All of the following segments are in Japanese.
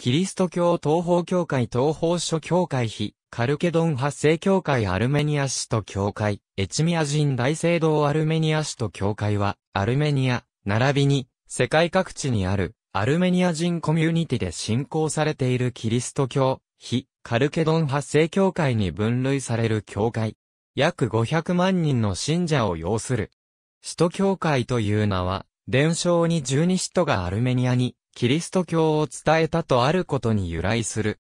キリスト教東方教会東方諸教会非カルケドン発生教会アルメニア使徒教会、エチミア人大聖堂アルメニア使徒教会は、アルメニア、並びに、世界各地にある、アルメニア人コミュニティで信仰されているキリスト教、非、カルケドン発生教会に分類される教会。約500万人の信者を要する。使徒教会という名は、伝承に十二使徒がアルメニアにキリスト教を伝えたとあることに由来する。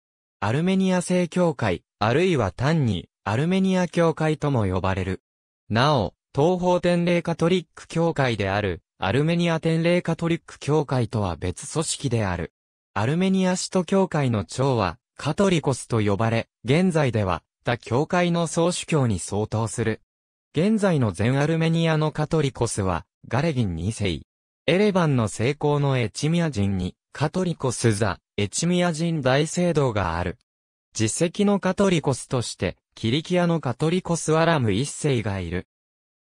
アルメニア正教会、あるいは単に、アルメニア教会とも呼ばれる。なお、東方天霊カトリック教会である、アルメニア天霊カトリック教会とは別組織である。アルメニア首都教会の長は、カトリコスと呼ばれ、現在では、他教会の総主教に相当する。現在の全アルメニアのカトリコスは、ガレギン2世。エレバンの成功のエチミア人に、カトリコスザ、エチミア人大聖堂がある。実績のカトリコスとして、キリキアのカトリコスアラム一世がいる。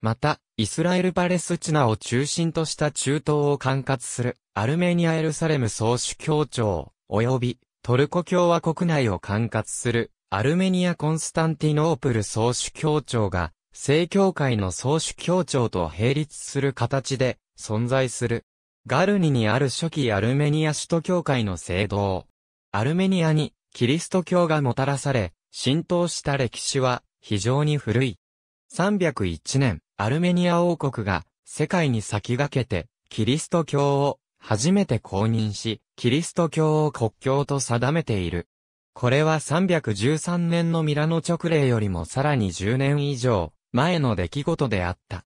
また、イスラエル・パレスチナを中心とした中東を管轄する、アルメニア・エルサレム総主教庁、及び、トルコ共和国内を管轄する、アルメニア・コンスタンティノープル総主教庁が、正教会の総主教庁と並立する形で、存在する。ガルニにある初期アルメニア首都教会の聖堂。アルメニアにキリスト教がもたらされ、浸透した歴史は非常に古い。301年、アルメニア王国が世界に先駆けてキリスト教を初めて公認し、キリスト教を国教と定めている。これは313年のミラノ直令よりもさらに10年以上前の出来事であった。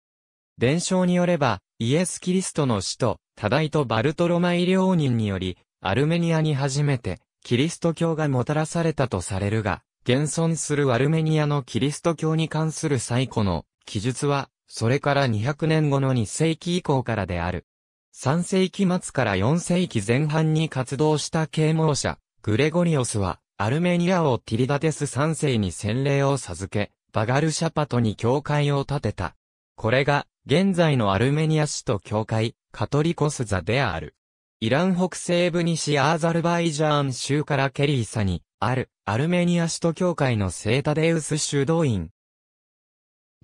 伝承によれば、イエス・キリストの使徒、多大とバルトロマイ両人により、アルメニアに初めて、キリスト教がもたらされたとされるが、現存するアルメニアのキリスト教に関する最古の記述は、それから200年後の2世紀以降からである。3世紀末から4世紀前半に活動した啓蒙者、グレゴリオスは、アルメニアをティリダテス3世に洗礼を授け、バガルシャパトに教会を建てた。これが、現在のアルメニア市と教会、カトリコスザである。イラン北西部西アーザルバイジャーン州からケリーサに、ある、アルメニア首都教会のセータデウス修道院。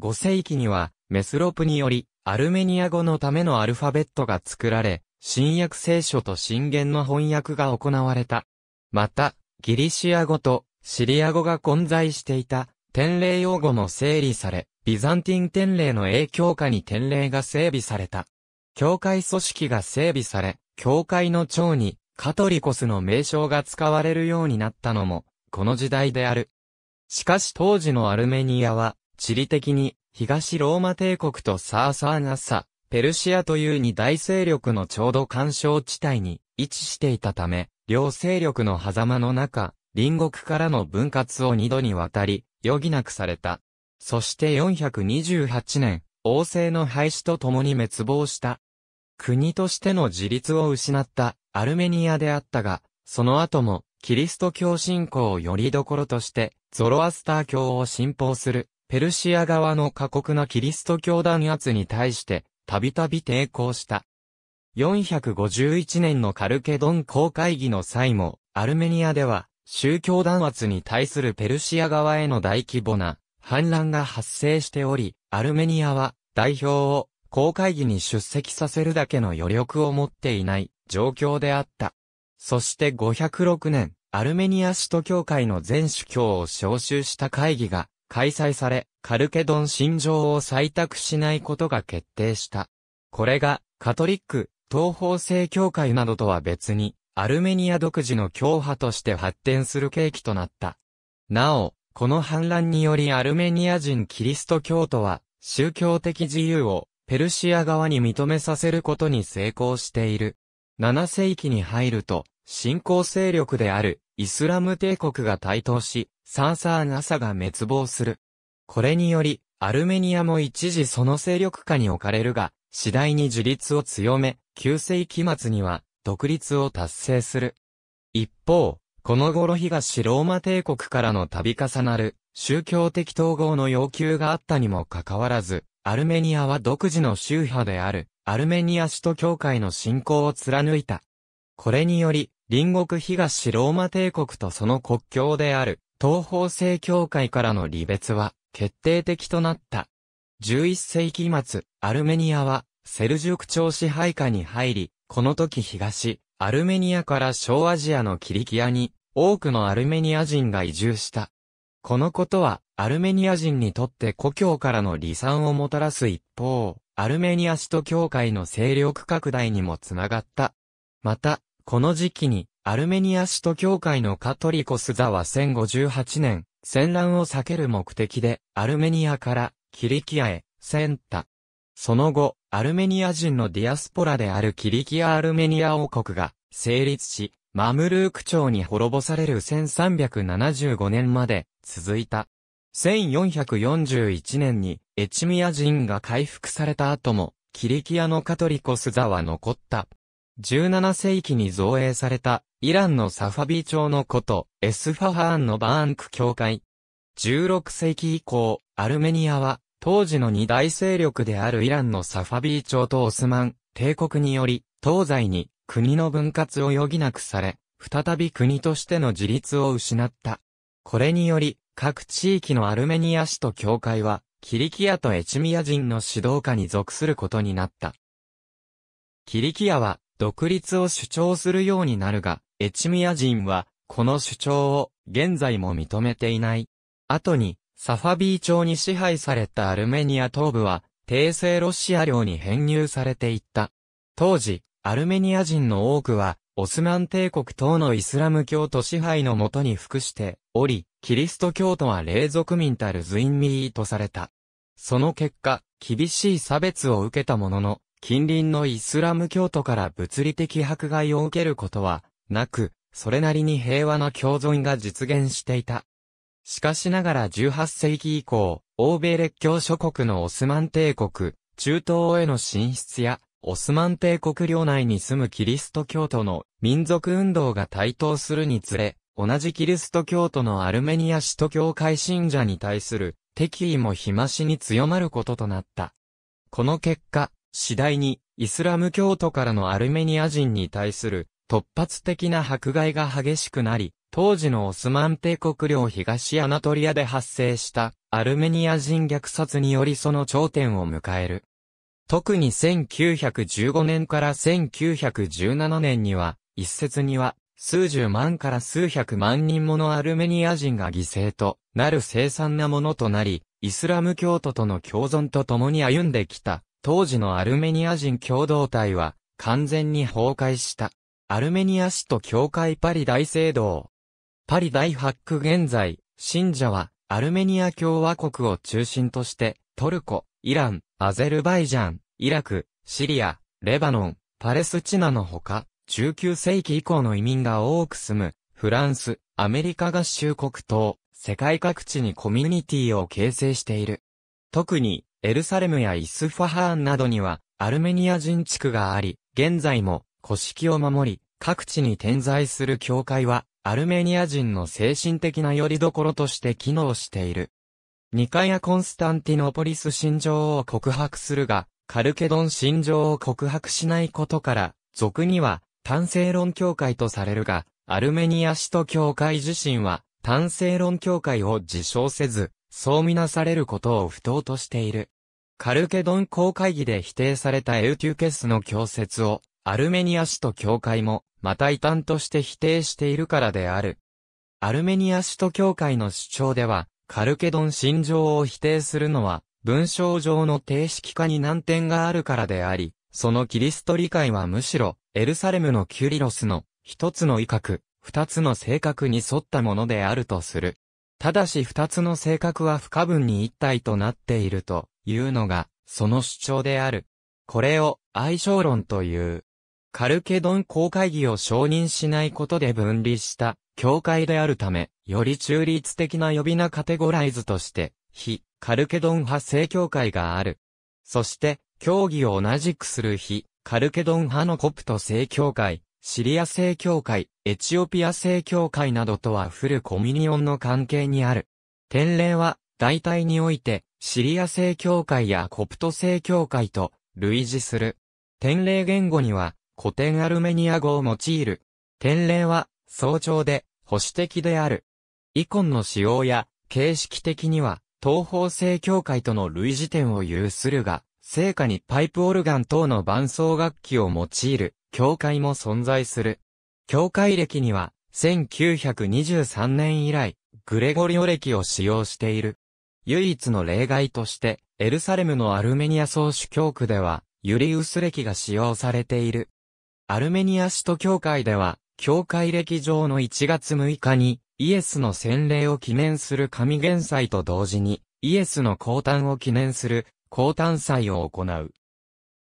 5世紀には、メスロプにより、アルメニア語のためのアルファベットが作られ、新約聖書と新言の翻訳が行われた。また、ギリシア語とシリア語が混在していた典礼用語も整理され、ビザンティン典礼の影響下に典礼が整備された。教会組織が整備され、教会の長にカトリコスの名称が使われるようになったのも、この時代である。しかし当時のアルメニアは、地理的に東ローマ帝国とサーサーナサ、ペルシアという二大勢力のちょうど干渉地帯に位置していたため、両勢力の狭間の中、隣国からの分割を二度にわたり、余儀なくされた。そして428年、王政の廃止とともに滅亡した。国としての自立を失ったアルメニアであったが、その後もキリスト教信仰をよりどころとして、ゾロアスター教を信奉するペルシア側の過酷なキリスト教弾圧に対して、たびたび抵抗した。451年のカルケドン公会議の際も、アルメニアでは、宗教弾圧に対するペルシア側への大規模な反乱が発生しており、アルメニアは代表を公会議に出席させるだけの余力を持っていない状況であった。そして506年、アルメニア首都教会の全主教を招集した会議が開催され、カルケドン信条を採択しないことが決定した。これが、カトリック、東方正教会などとは別に、アルメニア独自の教派として発展する契機となった。なお、この反乱によりアルメニア人キリスト教徒は、宗教的自由をペルシア側に認めさせることに成功している。7世紀に入ると、新興勢力であるイスラム帝国が台頭し、サンサーン朝が滅亡する。これにより、アルメニアも一時その勢力下に置かれるが、次第に自立を強め、9世紀末には独立を達成する。一方、この頃東ローマ帝国からの度重なる宗教的統合の要求があったにもかかわらず、アルメニアは独自の宗派であるアルメニア首都教会の信仰を貫いた。これにより、隣国東ローマ帝国とその国境である東方正教会からの離別は決定的となった。11世紀末、アルメニアはセルジュク朝支配下に入り、この時東、アルメニアから小アジアのキリキアに、多くのアルメニア人が移住した。このことは、アルメニア人にとって故郷からの離散をもたらす一方、アルメニア首都教会の勢力拡大にもつながった。また、この時期に、アルメニア首都教会のカトリコスザは1058年、戦乱を避ける目的で、アルメニアから、キリキアへ、センタ。その後、アルメニア人のディアスポラであるキリキア・アルメニア王国が成立し、マムルーク朝に滅ぼされる1375年まで続いた。1441年にエチミア人が回復された後も、キリキアのカトリコス座は残った。17世紀に造営されたイランのサファビー朝の古都エスファハーンのバーンク教会。16世紀以降、アルメニアは当時の二大勢力であるイランのサファビー朝とオスマン帝国により、東西に国の分割を余儀なくされ、再び国としての自立を失った。これにより、各地域のアルメニア市と教会は、キリキアとエチミア人の指導下に属することになった。キリキアは、独立を主張するようになるが、エチミア人は、この主張を、現在も認めていない。後に、サファビー朝に支配されたアルメニア東部は、帝政ロシア領に編入されていった。当時、アルメニア人の多くは、オスマン帝国等のイスラム教徒支配のもとに服しており、キリスト教徒は霊族民たるズインミーとされた。その結果、厳しい差別を受けたものの、近隣のイスラム教徒から物理的迫害を受けることは、なく、それなりに平和な共存が実現していた。しかしながら18世紀以降、欧米列強諸国のオスマン帝国、中東への進出や、オスマン帝国領内に住むキリスト教徒の民族運動が台頭するにつれ、同じキリスト教徒のアルメニア使徒教会信者に対する敵意も日増しに強まることとなった。この結果、次第にイスラム教徒からのアルメニア人に対する突発的な迫害が激しくなり、当時のオスマン帝国領東アナトリアで発生したアルメニア人虐殺によりその頂点を迎える。特に1915年から1917年には、一説には、数十万から数百万人ものアルメニア人が犠牲となる凄惨なものとなり、イスラム教徒との共存と共に歩んできた、当時のアルメニア人共同体は、完全に崩壊した。アルメニア市と教会パリ大聖堂。パリ大発区現在、信者は、アルメニア共和国を中心として、トルコ、イラン、アゼルバイジャン、イラク、シリア、レバノン、パレスチナのほか、19世紀以降の移民が多く住む、フランス、アメリカ合衆国等、世界各地にコミュニティを形成している。特に、エルサレムやイスファハーンなどには、アルメニア人地区があり、現在も、古式を守り、各地に点在する教会は、アルメニア人の精神的な拠り所として機能している。ニカヤ・コンスタンティノポリス信条を告白するが、カルケドン信条を告白しないことから、俗には、単性論教会とされるが、アルメニア使徒教会自身は、単性論教会を自称せず、そうみなされることを不当としている。カルケドン公会議で否定されたエウテュケスの教説を、アルメニア史と教会も、また異端として否定しているからである。アルメニア史と教会の主張では、カルケドン信条を否定するのは、文章上の定式化に難点があるからであり、そのキリスト理解はむしろ、エルサレムのキュリロスの、一つの威嚇、二つの性格に沿ったものであるとする。ただし二つの性格は不可分に一体となっているというのが、その主張である。これを、相性論という。カルケドン公会議を承認しないことで分離した教会であるため、より中立的な呼び名カテゴライズとして、非カルケドン派正教会がある。そして、教義を同じくする非カルケドン派のコプト正教会、シリア正教会、エチオピア正教会などとはフルコミニオンの関係にある。典礼は、大体において、シリア正教会やコプト正教会と類似する。典礼言語には、古典アルメニア語を用いる。典礼は、早朝で、保守的である。イコンの使用や、形式的には、東方正教会との類似点を有するが、聖歌にパイプオルガン等の伴奏楽器を用いる、教会も存在する。教会歴には、1923年以来、グレゴリオ歴を使用している。唯一の例外として、エルサレムのアルメニア総主教区では、ユリウス歴が使用されている。アルメニア首都教会では、教会歴上の1月6日に、イエスの洗礼を記念する神元祭と同時に、イエスの降誕を記念する降誕祭を行う。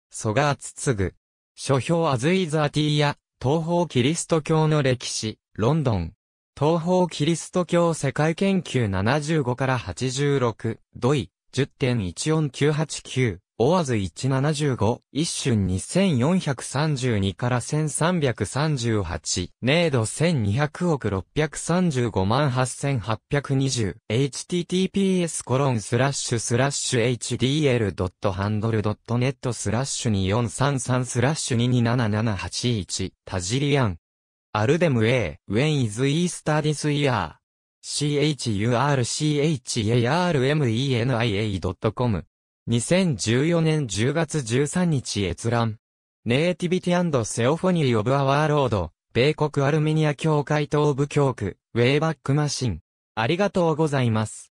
蘇我ツグ、書評アズイザーティーや、東方キリスト教の歴史、ロンドン。東方キリスト教世界研究75から86、ドイ、10.14989。オアズ175、一瞬2432から1338、ネード1200億635万8820、https コロンスラッシュスラッシュ hdl.handle.net スラッシュ2433スラッシュ227781、タジリアン。アルデム A、When is Easter this year? c h u r c h a r m e n i a c o m 2014年10月13日閲覧。ネイティビティセオフォニー・オブ・アワーロード、米国アルメニア協会東部教区、ウェイバックマシン。ありがとうございます。